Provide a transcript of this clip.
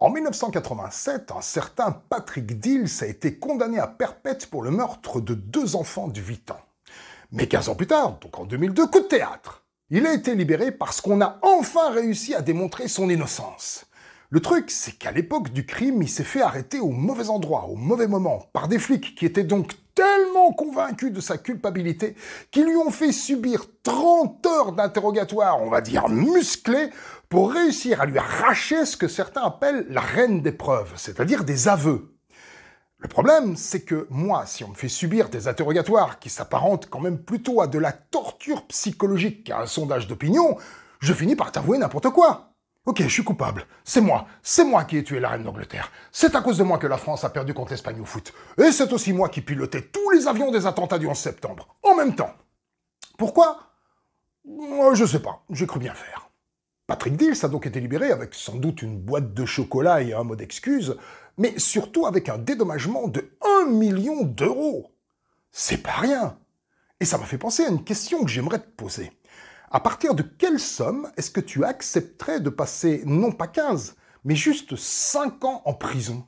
En 1987, un certain Patrick Dills a été condamné à perpète pour le meurtre de deux enfants de 8 ans. Mais 15 ans plus tard, donc en 2002, coup de théâtre Il a été libéré parce qu'on a enfin réussi à démontrer son innocence. Le truc, c'est qu'à l'époque du crime, il s'est fait arrêter au mauvais endroit, au mauvais moment, par des flics qui étaient donc tellement convaincu de sa culpabilité qui lui ont fait subir 30 heures d'interrogatoire, on va dire musclé, pour réussir à lui arracher ce que certains appellent la reine des preuves, c'est-à-dire des aveux. Le problème, c'est que moi, si on me fait subir des interrogatoires qui s'apparentent quand même plutôt à de la torture psychologique qu'à un sondage d'opinion, je finis par t'avouer n'importe quoi. Ok, je suis coupable. C'est moi. C'est moi qui ai tué la reine d'Angleterre. C'est à cause de moi que la France a perdu contre l'Espagne au foot. Et c'est aussi moi qui pilotais tous les avions des attentats du 11 septembre. En même temps. Pourquoi euh, Je sais pas. J'ai cru bien faire. Patrick Dills a donc été libéré avec sans doute une boîte de chocolat et un mot d'excuse, mais surtout avec un dédommagement de 1 million d'euros. C'est pas rien. Et ça m'a fait penser à une question que j'aimerais te poser. À partir de quelle somme est-ce que tu accepterais de passer non pas 15, mais juste 5 ans en prison